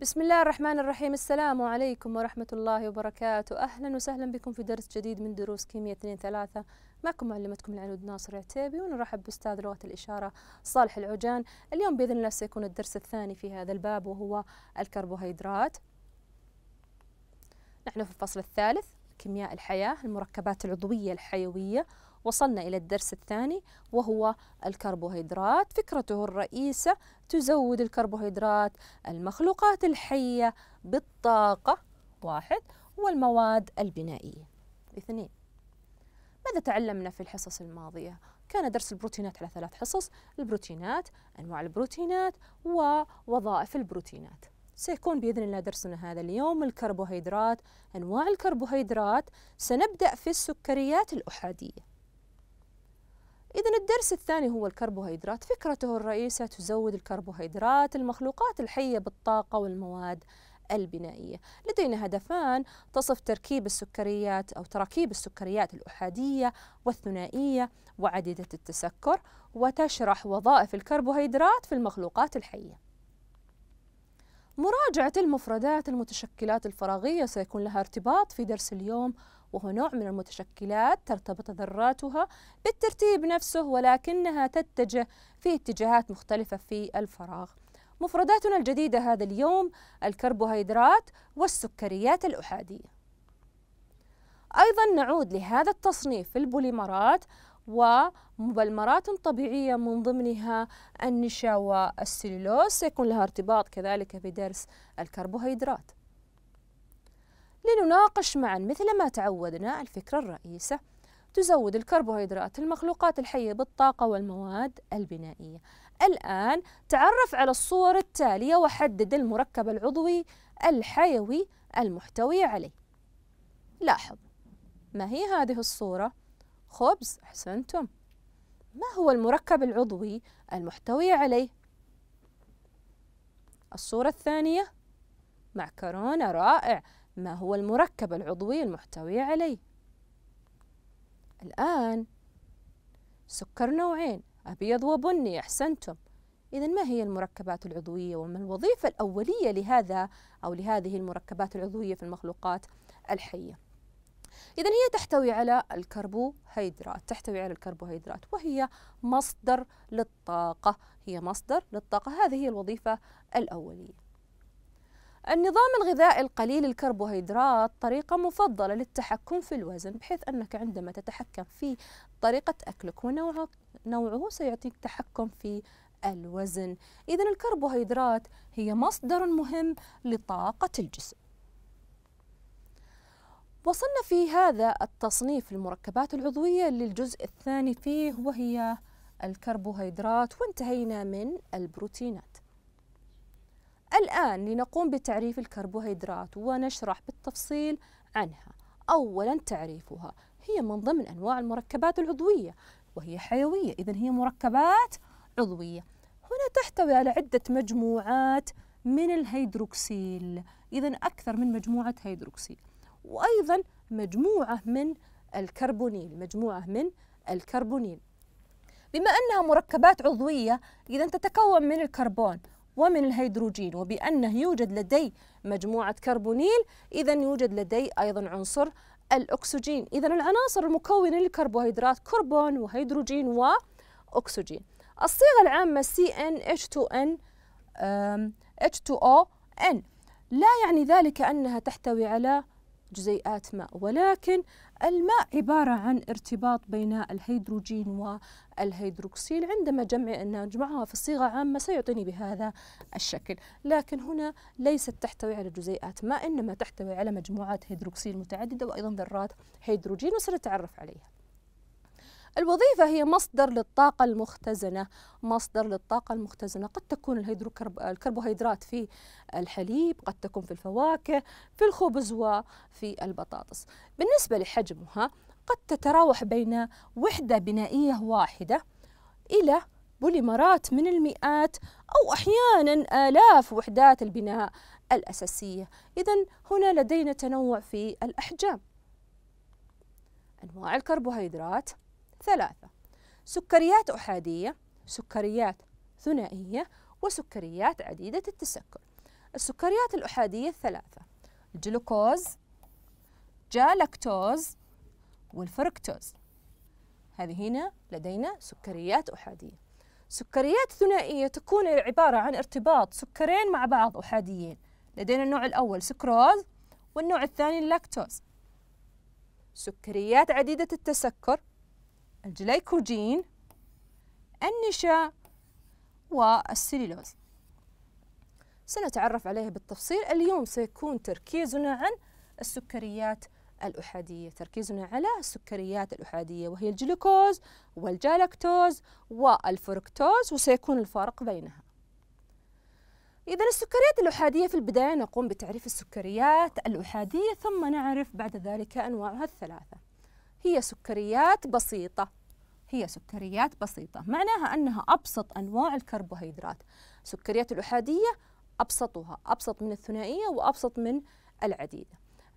بسم الله الرحمن الرحيم السلام عليكم ورحمة الله وبركاته أهلا وسهلا بكم في درس جديد من دروس كيمياء 2 3 معكم معلمتكم العنود ناصر عتيبي ونرحب بأستاذ لغة الإشارة صالح العجان اليوم بإذن الله سيكون الدرس الثاني في هذا الباب وهو الكربوهيدرات نحن في الفصل الثالث كيمياء الحياة المركبات العضوية الحيوية وصلنا إلى الدرس الثاني وهو الكربوهيدرات فكرته الرئيسة تزود الكربوهيدرات المخلوقات الحية بالطاقة واحد والمواد البنائية اثنين ماذا تعلمنا في الحصص الماضية؟ كان درس البروتينات على ثلاث حصص البروتينات أنواع البروتينات ووظائف البروتينات سيكون بإذن الله درسنا هذا اليوم الكربوهيدرات أنواع الكربوهيدرات سنبدأ في السكريات الأحادية إذا الدرس الثاني هو الكربوهيدرات فكرته الرئيسة تزود الكربوهيدرات المخلوقات الحية بالطاقة والمواد البنائية لدينا هدفان تصف تركيب السكريات أو تراكيب السكريات الأحادية والثنائية وعديدة التسكر وتشرح وظائف الكربوهيدرات في المخلوقات الحية مراجعة المفردات المتشكلات الفراغية سيكون لها ارتباط في درس اليوم وهو نوع من المتشكلات ترتبط ذراتها بالترتيب نفسه ولكنها تتجه في اتجاهات مختلفة في الفراغ مفرداتنا الجديدة هذا اليوم الكربوهيدرات والسكريات الأحادية أيضا نعود لهذا التصنيف في البوليمرات ومبلمرات طبيعية من ضمنها النشا والسيلولوز سيكون لها ارتباط كذلك في درس الكربوهيدرات لنناقش معا مثل ما تعودنا الفكرة الرئيسة تزود الكربوهيدرات المخلوقات الحية بالطاقة والمواد البنائية الآن تعرف على الصور التالية وحدد المركب العضوي الحيوي المحتوي عليه لاحظ ما هي هذه الصورة؟ خبز أحسنتم ما هو المركب العضوي المحتوي عليه؟ الصورة الثانية معكرونة رائع ما هو المركب العضوي المحتوي عليه الآن سكر نوعين أبيض وبني أحسنتم إذا ما هي المركبات العضوية وما الوظيفة الأولية لهذا أو لهذه المركبات العضوية في المخلوقات الحية إذا هي تحتوي على الكربوهيدرات تحتوي على الكربوهيدرات وهي مصدر للطاقة هي مصدر للطاقة هذه هي الوظيفة الأولية النظام الغذائي القليل الكربوهيدرات طريقة مفضلة للتحكم في الوزن بحيث أنك عندما تتحكم في طريقة أكلك ونوعه نوعه سيعطيك تحكم في الوزن إذا الكربوهيدرات هي مصدر مهم لطاقة الجسم وصلنا في هذا التصنيف المركبات العضوية للجزء الثاني فيه وهي الكربوهيدرات وانتهينا من البروتينات الآن لنقوم بتعريف الكربوهيدرات ونشرح بالتفصيل عنها أولا تعريفها هي من ضمن أنواع المركبات العضوية وهي حيوية إذا هي مركبات عضوية هنا تحتوي على عدة مجموعات من الهيدروكسيل إذا أكثر من مجموعة هيدروكسيل وأيضا مجموعة من الكربونيل مجموعة من الكربونيل بما أنها مركبات عضوية إذا تتكون من الكربون ومن الهيدروجين وبأنه يوجد لدي مجموعة كربونيل إذا يوجد لدي أيضا عنصر الأكسجين إذا العناصر المكونة للكربوهيدرات كربون وهيدروجين وأكسجين الصيغة العامة CnH2n H2O N لا يعني ذلك أنها تحتوي على جزيئات ماء ولكن الماء عبارة عن ارتباط بين الهيدروجين والهيدروكسيل عندما جمع أن أجمعها في صيغة عامة سيعطيني بهذا الشكل لكن هنا ليست تحتوي على جزيئات ماء إنما تحتوي على مجموعات هيدروكسيل متعددة وأيضا ذرات هيدروجين وسنتعرف عليها الوظيفة هي مصدر للطاقة المختزنة مصدر للطاقة المختزنة قد تكون الكربوهيدرات في الحليب قد تكون في الفواكه في الخبز وفي البطاطس بالنسبة لحجمها قد تتراوح بين وحدة بنائية واحدة إلى بوليمرات من المئات أو أحيانا آلاف وحدات البناء الأساسية إذا هنا لدينا تنوع في الأحجام أنواع الكربوهيدرات ثلاثة سكريات أحادية سكريات ثنائية وسكريات عديدة التسكر السكريات الأحادية الثلاثة الجلوكوز جالكتوز والفركتوز هذه هنا لدينا سكريات أحادية سكريات ثنائية تكون عبارة عن ارتباط سكرين مع بعض أحاديين لدينا النوع الأول سكروز والنوع الثاني اللاكتوز سكريات عديدة التسكر الجليكوجين النشا والسليلوز سنتعرف عليها بالتفصيل اليوم سيكون تركيزنا عن السكريات الأحادية تركيزنا على السكريات الأحادية وهي الجلوكوز والجالكتوز والفركتوز وسيكون الفرق بينها إذا السكريات الأحادية في البداية نقوم بتعريف السكريات الأحادية ثم نعرف بعد ذلك أنواعها الثلاثة هي سكريات بسيطة هي سكريات بسيطة معناها أنها أبسط أنواع الكربوهيدرات سكريات الأحادية أبسطها أبسط من الثنائية وأبسط من العديدة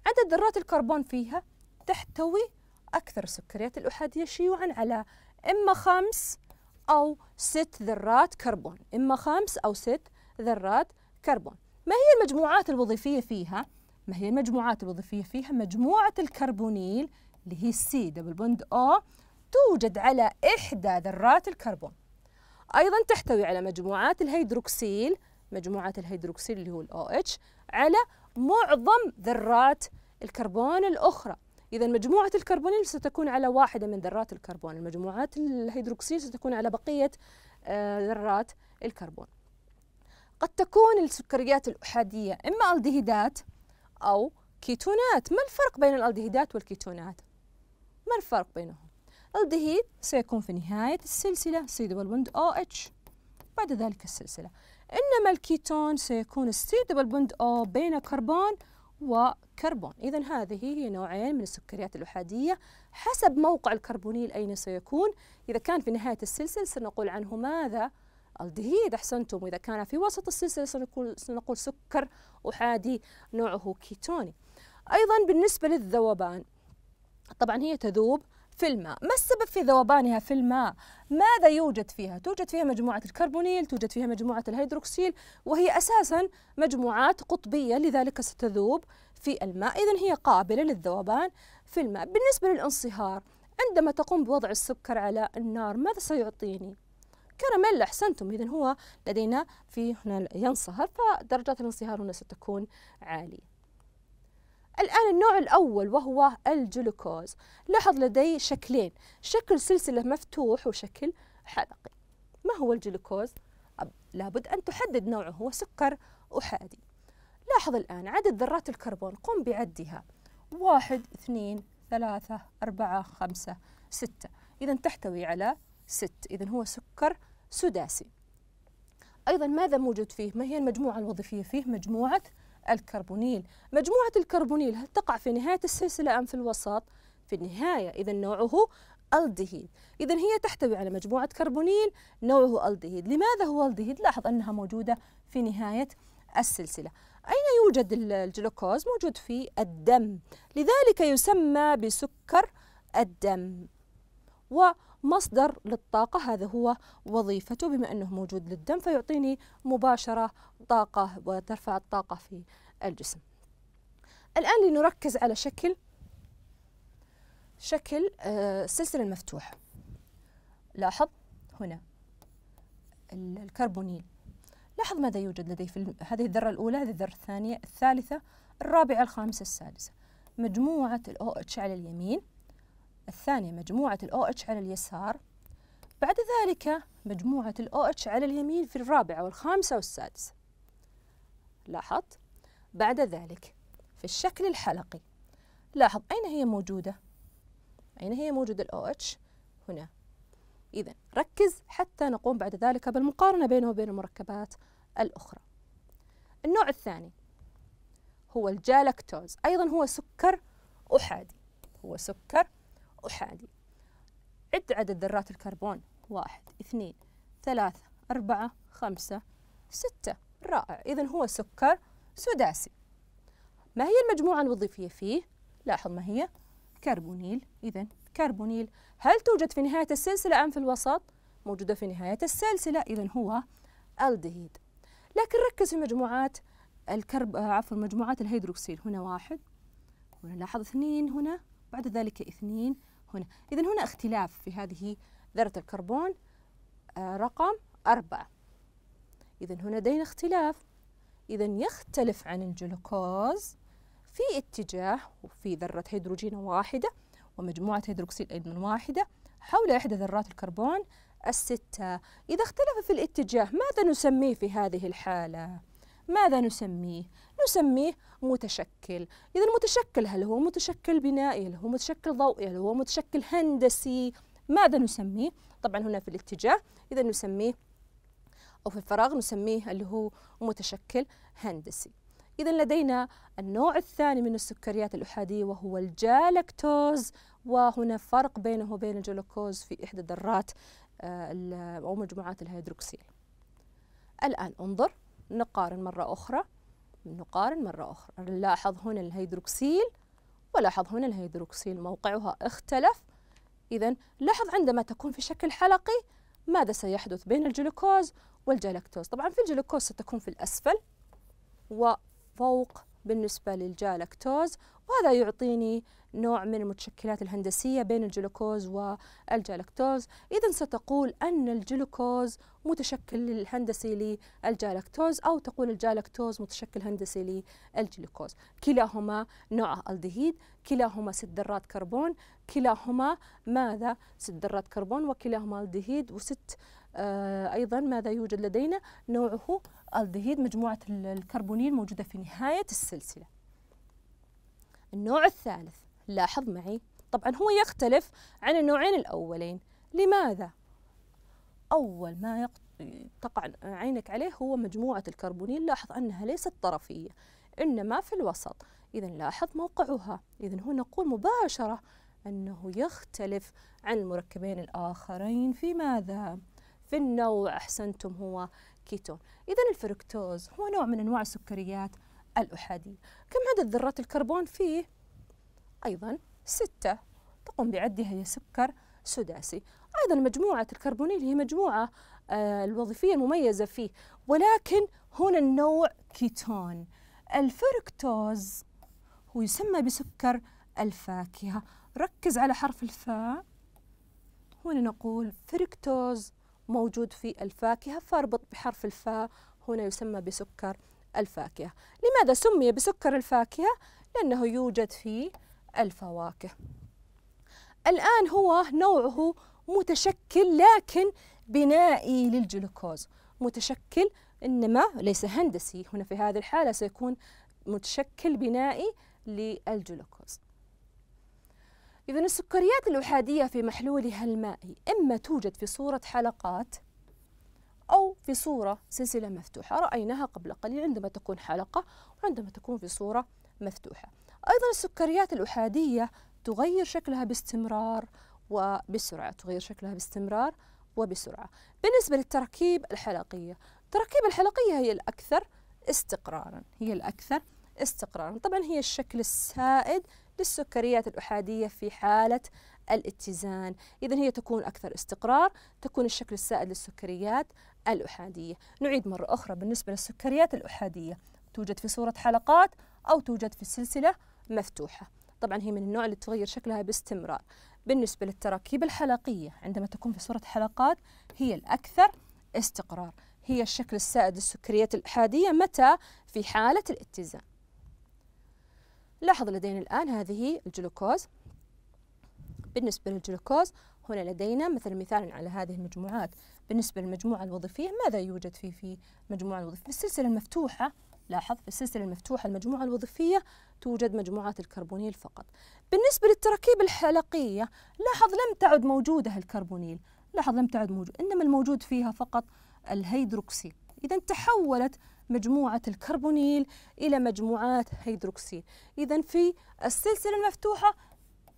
عدد ذرات الكربون فيها تحتوي أكثر السكريات الأحادية شيوعا على إما خمس أو ست ذرات كربون إما خمس أو ست ذرات كربون ما هي المجموعات الوظيفية فيها؟ ما هي المجموعات الوظيفية فيها؟ مجموعة الكربونيل اللي هي السي دبل بوند أو توجد على إحدى ذرات الكربون أيضا تحتوي على مجموعات الهيدروكسيل مجموعات الهيدروكسيل اللي هو الاو OH على معظم ذرات الكربون الأخرى إذا مجموعة الكربونيل ستكون على واحدة من ذرات الكربون المجموعات الهيدروكسيل ستكون على بقية آه، ذرات الكربون قد تكون السكريات الأحادية إما ألدهيدات أو كيتونات ما الفرق بين الألدهيدات والكيتونات؟ ما الفرق بينهم الدهيد سيكون في نهاية السلسلة سي دبل بوند أو اتش بعد ذلك السلسلة إنما الكيتون سيكون السي دبل بوند أو بين كربون وكربون إذا هذه هي نوعين من السكريات الأحادية حسب موقع الكربونيل أين سيكون إذا كان في نهاية السلسلة سنقول عنه ماذا الدهيد أحسنتم وإذا كان في وسط السلسلة سنقول, سنقول سكر أحادي نوعه كيتوني أيضا بالنسبة للذوبان طبعا هي تذوب في الماء ما السبب في ذوبانها في الماء ماذا يوجد فيها توجد فيها مجموعة الكربونيل توجد فيها مجموعة الهيدروكسيل وهي أساسا مجموعات قطبية لذلك ستذوب في الماء إذا هي قابلة للذوبان في الماء بالنسبة للانصهار عندما تقوم بوضع السكر على النار ماذا سيعطيني كراميل أحسنتم إذا هو لدينا في هنا ينصهر فدرجات الانصهار هنا ستكون عالية الآن النوع الأول وهو الجلوكوز لاحظ لدي شكلين شكل سلسلة مفتوح وشكل حلقي ما هو الجلوكوز؟ لابد أن تحدد نوعه هو سكر أحادي لاحظ الآن عدد ذرات الكربون قم بعدها واحد اثنين ثلاثة أربعة خمسة ستة إذا تحتوي على ست إذا هو سكر سداسي أيضا ماذا موجود فيه؟ ما هي المجموعة الوظيفية فيه؟ مجموعة الكربونيل مجموعة الكربونيل هل تقع في نهاية السلسلة أم في الوسط؟ في النهاية إذا نوعه الدهيد إذا هي تحتوي على مجموعة كربونيل نوعه الدهيد لماذا هو الدهيد؟ لاحظ أنها موجودة في نهاية السلسلة أين يوجد الجلوكوز؟ موجود في الدم لذلك يسمى بسكر الدم ومصدر للطاقة هذا هو وظيفته بما أنه موجود للدم فيعطيني مباشرة طاقة وترفع الطاقة في الجسم الآن لنركز على شكل شكل آه، السلسلة المفتوحة لاحظ هنا الكربونيل لاحظ ماذا يوجد لديه في هذه الذرة الأولى هذه الذرة الثانية الثالثة الرابعة الخامسة السادسة مجموعة الـ OH على اليمين الثانية مجموعة الـ OH على اليسار بعد ذلك مجموعة الـ OH على اليمين في الرابعة والخامسة والسادسة لاحظت؟ بعد ذلك في الشكل الحلقي لاحظ أين هي موجودة؟ أين هي موجودة الـ OH؟ هنا إذا ركز حتى نقوم بعد ذلك بالمقارنة بينه وبين المركبات الأخرى النوع الثاني هو الجالكتوز أيضا هو سكر أحادي هو سكر أحادي عد عدد ذرات الكربون واحد اثنين ثلاثة أربعة خمسة ستة رائع إذا هو سكر سداسي ما هي المجموعة الوظيفية فيه؟ لاحظ ما هي كربونيل إذا كربونيل هل توجد في نهاية السلسلة أم في الوسط؟ موجودة في نهاية السلسلة إذا هو الدهيد لكن ركز في مجموعات الكرب عفوا مجموعات الهيدروكسيل هنا واحد هنا لاحظ اثنين هنا بعد ذلك اثنين هنا إذا هنا اختلاف في هذه ذرة الكربون آه، رقم أربعة إذا هنا لدينا اختلاف إذا يختلف عن الجلوكوز في اتجاه وفي ذرة هيدروجين واحدة ومجموعة هيدروكسيل أيضا واحدة حول إحدى ذرات الكربون الستة إذا اختلف في الاتجاه ماذا نسميه في هذه الحالة؟ ماذا نسميه؟ نسميه متشكل إذا المتشكل هل هو متشكل بنائي هل هو متشكل ضوئي هل هو متشكل هندسي ماذا نسميه؟ طبعا هنا في الاتجاه إذا نسميه أو في الفراغ نسميه اللي هو متشكل هندسي إذا لدينا النوع الثاني من السكريات الأحادية وهو الجالكتوز وهنا فرق بينه وبين الجلوكوز في إحدى ذرات آه، أو مجموعات الهيدروكسيل الآن انظر نقارن مرة أخرى نقارن مرة أخرى نلاحظ هنا الهيدروكسيل ولاحظ هنا الهيدروكسيل موقعها اختلف إذا لاحظ عندما تكون في شكل حلقي ماذا سيحدث بين الجلوكوز والجلاكتوز طبعا في الجلوكوز ستكون في الأسفل وفوق بالنسبة للجالكتوز وهذا يعطيني نوع من المتشكلات الهندسية بين الجلوكوز والجالكتوز إذا ستقول أن الجلوكوز متشكل الهندسي للجالكتوز أو تقول الجالكتوز متشكل هندسي للجلوكوز كلاهما نوع ألدهيد كلاهما ست ذرات كربون كلاهما ماذا ست ذرات كربون وكلاهما ألدهيد وست آه أيضا ماذا يوجد لدينا نوعه الدهيد مجموعة الكربونيل موجودة في نهاية السلسلة النوع الثالث لاحظ معي طبعا هو يختلف عن النوعين الأولين لماذا؟ أول ما تقع عينك عليه هو مجموعة الكربونيل لاحظ أنها ليست طرفية إنما في الوسط إذا لاحظ موقعها إذا هو نقول مباشرة أنه يختلف عن المركبين الآخرين في ماذا؟ في النوع أحسنتم هو كيتون إذا الفركتوز هو نوع من أنواع السكريات الأحادية كم عدد ذرات الكربون فيه؟ أيضا ستة تقوم بعدها هي سكر سداسي أيضا مجموعة الكربونيل هي مجموعة آه، الوظيفية المميزة فيه ولكن هنا النوع كيتون الفركتوز هو يسمى بسكر الفاكهة ركز على حرف الفاء هنا نقول فركتوز موجود في الفاكهة فاربط بحرف الفاء هنا يسمى بسكر الفاكهة لماذا سمي بسكر الفاكهة؟ لأنه يوجد في الفواكه الآن هو نوعه متشكل لكن بنائي للجلوكوز متشكل إنما ليس هندسي هنا في هذه الحالة سيكون متشكل بنائي للجلوكوز إذا السكريات الأحادية في محلولها المائي إما توجد في صورة حلقات أو في صورة سلسلة مفتوحة رأيناها قبل قليل عندما تكون حلقة وعندما تكون في صورة مفتوحة أيضا السكريات الأحادية تغير شكلها باستمرار وبسرعة تغير شكلها باستمرار وبسرعة بالنسبة للتركيب الحلقية التركيب الحلقية هي الأكثر استقرارا هي الأكثر استقرارا طبعا هي الشكل السائد للسكريات الأحادية في حالة الاتزان إذا هي تكون أكثر استقرار تكون الشكل السائد للسكريات الأحادية نعيد مرة أخرى بالنسبة للسكريات الأحادية توجد في صورة حلقات أو توجد في سلسلة مفتوحة طبعا هي من النوع اللي تغير شكلها باستمرار بالنسبة للتراكيب الحلقية عندما تكون في صورة حلقات هي الأكثر استقرار هي الشكل السائد للسكريات الأحادية متى في حالة الاتزان لاحظ لدينا الآن هذه الجلوكوز بالنسبة للجلوكوز هنا لدينا مثل مثال على هذه المجموعات بالنسبة للمجموعة الوظيفية ماذا يوجد في في المجموعة الوظيفية في السلسلة المفتوحة لاحظ في السلسلة المفتوحة المجموعة الوظيفية توجد مجموعات الكربونيل فقط بالنسبة للتراكيب الحلقية لاحظ لم تعد موجودة الكربونيل لاحظ لم تعد موجود إنما الموجود فيها فقط الهيدروكسيل إذا تحولت مجموعة الكربونيل إلى مجموعات هيدروكسيل إذا في السلسلة المفتوحة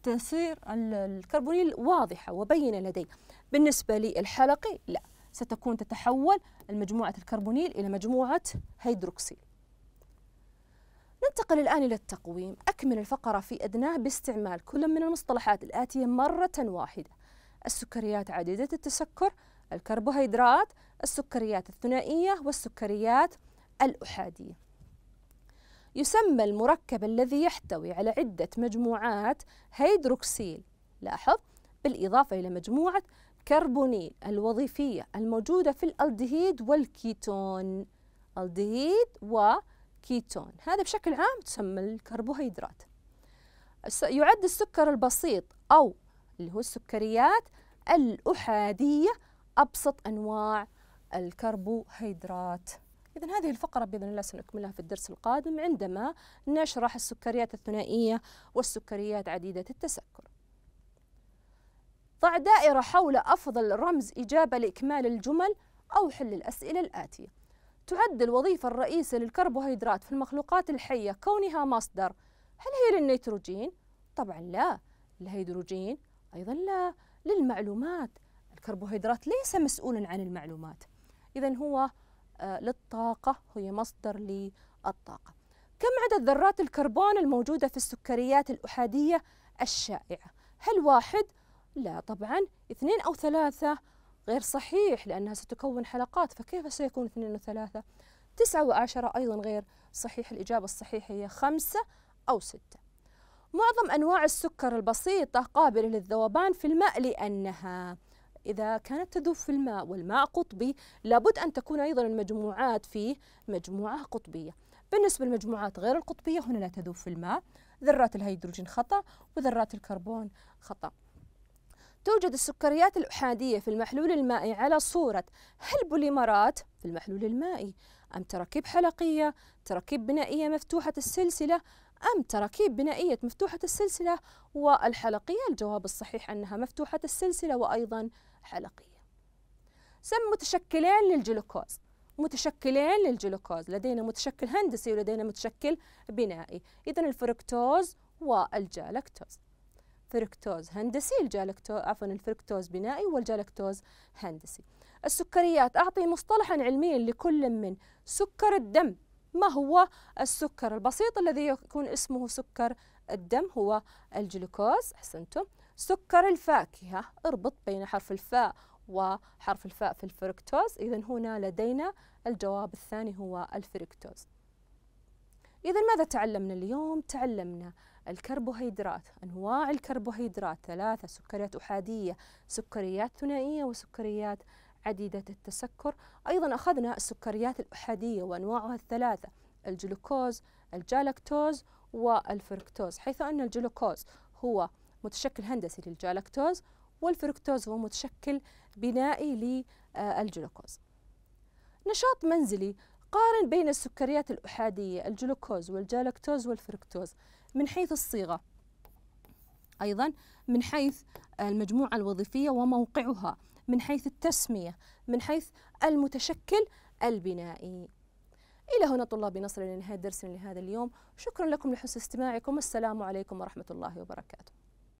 تصير الكربونيل واضحة وبينة لدي بالنسبة للحلقي لا ستكون تتحول المجموعة الكربونيل إلى مجموعة هيدروكسيل ننتقل الآن إلى التقويم أكمل الفقرة في أدناه باستعمال كل من المصطلحات الآتية مرة واحدة السكريات عديدة التسكر الكربوهيدرات السكريات الثنائية والسكريات الأحادية يسمى المركب الذي يحتوي على عدة مجموعات هيدروكسيل لاحظ بالإضافة إلى مجموعة كربونيل الوظيفية الموجودة في الألدهيد والكيتون ألدهيد وكيتون هذا بشكل عام تسمى الكربوهيدرات يعد السكر البسيط أو اللي هو السكريات الأحادية أبسط أنواع الكربوهيدرات إذا هذه الفقرة بإذن الله سنكملها في الدرس القادم عندما نشرح السكريات الثنائية والسكريات عديدة التسكر. ضع دائرة حول أفضل رمز إجابة لإكمال الجمل أو حل الأسئلة الآتية. تعد الوظيفة الرئيسية للكربوهيدرات في المخلوقات الحية كونها مصدر، هل هي للنيتروجين؟ طبعا لا، الهيدروجين أيضا لا، للمعلومات، الكربوهيدرات ليس مسؤولا عن المعلومات. إذا هو آه، للطاقة هي مصدر للطاقة كم عدد ذرات الكربون الموجودة في السكريات الأحادية الشائعة هل واحد؟ لا طبعا اثنين أو ثلاثة غير صحيح لأنها ستكون حلقات فكيف سيكون اثنين وثلاثة؟ تسعة وعشرة أيضا غير صحيح الإجابة الصحيحة هي خمسة أو ستة معظم أنواع السكر البسيطة قابلة للذوبان في الماء لأنها إذا كانت تذوب في الماء والماء قطبي لابد أن تكون أيضا المجموعات فيه مجموعة قطبية بالنسبة للمجموعات غير القطبية هنا لا تذوب في الماء ذرات الهيدروجين خطأ وذرات الكربون خطأ توجد السكريات الأحادية في المحلول المائي على صورة هل بوليمرات في المحلول المائي أم تراكيب حلقية تراكيب بنائية مفتوحة السلسلة أم تراكيب بنائية مفتوحة السلسلة والحلقية الجواب الصحيح أنها مفتوحة السلسلة وأيضا حلقية سم متشكلين للجلوكوز متشكلين للجلوكوز لدينا متشكل هندسي ولدينا متشكل بنائي إذا الفركتوز والجالكتوز فركتوز هندسي الجالكتوز عفوا الفركتوز بنائي والجالكتوز هندسي السكريات أعطي مصطلحا علميا لكل من سكر الدم ما هو السكر البسيط الذي يكون اسمه سكر الدم هو الجلوكوز أحسنتم سكر الفاكهة اربط بين حرف الفاء وحرف الفاء في الفركتوز إذا هنا لدينا الجواب الثاني هو الفركتوز إذا ماذا تعلمنا اليوم؟ تعلمنا الكربوهيدرات أنواع الكربوهيدرات ثلاثة سكريات أحادية سكريات ثنائية وسكريات عديدة التسكر أيضا أخذنا السكريات الأحادية وأنواعها الثلاثة الجلوكوز الجالكتوز والفركتوز حيث أن الجلوكوز هو متشكل هندسي للجالكتوز والفركتوز هو متشكل بنائي للجلوكوز نشاط منزلي قارن بين السكريات الأحادية الجلوكوز والجالكتوز والفركتوز من حيث الصيغة أيضا من حيث المجموعة الوظيفية وموقعها من حيث التسمية من حيث المتشكل البنائي إلى هنا طلابي نصل إلى نهاية درسنا لهذا اليوم شكرا لكم لحسن استماعكم السلام عليكم ورحمة الله وبركاته